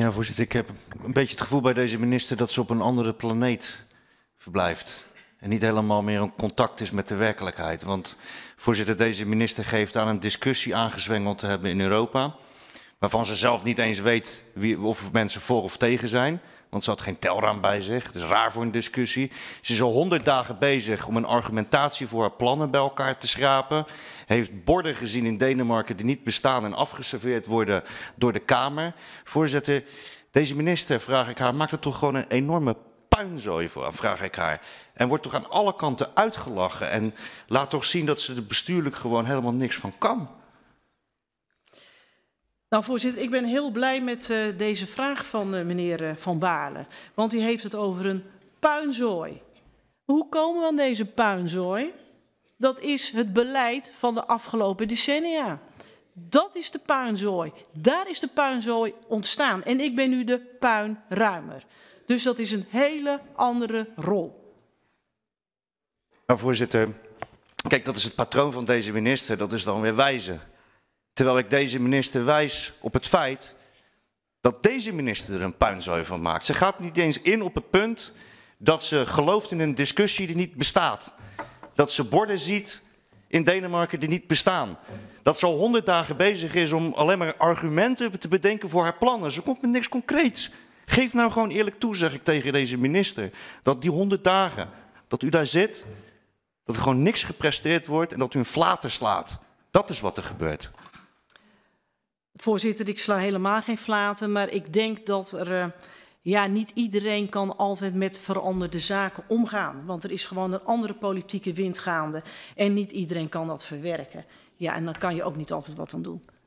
Ja, voorzitter, ik heb een beetje het gevoel bij deze minister dat ze op een andere planeet verblijft. En niet helemaal meer in contact is met de werkelijkheid. Want voorzitter, deze minister geeft aan een discussie aangezwengeld te hebben in Europa waarvan ze zelf niet eens weet wie, of mensen voor of tegen zijn. Want ze had geen telraam bij zich. Het is raar voor een discussie. Ze is al honderd dagen bezig om een argumentatie voor haar plannen bij elkaar te schrapen. Heeft borden gezien in Denemarken die niet bestaan en afgeserveerd worden door de Kamer. Voorzitter, deze minister, vraag ik haar, maakt er toch gewoon een enorme puinzooi voor, vraag ik haar. En wordt toch aan alle kanten uitgelachen en laat toch zien dat ze er bestuurlijk gewoon helemaal niks van kan. Nou, voorzitter, ik ben heel blij met uh, deze vraag van uh, meneer uh, Van Balen. Want hij heeft het over een puinzooi. Hoe komen we aan deze puinzooi? Dat is het beleid van de afgelopen decennia. Dat is de puinzooi. Daar is de puinzooi ontstaan. En ik ben nu de puinruimer. Dus dat is een hele andere rol. Nou, voorzitter, kijk, dat is het patroon van deze minister. Dat is dan weer wijzen. Terwijl ik deze minister wijs op het feit dat deze minister er een puinzooi van maakt. Ze gaat niet eens in op het punt dat ze gelooft in een discussie die niet bestaat. Dat ze borden ziet in Denemarken die niet bestaan. Dat ze al honderd dagen bezig is om alleen maar argumenten te bedenken voor haar plannen. Ze komt met niks concreets. Geef nou gewoon eerlijk toe, zeg ik tegen deze minister, dat die honderd dagen dat u daar zit, dat er gewoon niks gepresteerd wordt en dat u een flater slaat. Dat is wat er gebeurt. Voorzitter, ik sla helemaal geen flaten, maar ik denk dat er... Eh, ja, niet iedereen kan altijd met veranderde zaken omgaan. Want er is gewoon een andere politieke wind gaande. En niet iedereen kan dat verwerken. Ja, en dan kan je ook niet altijd wat aan doen.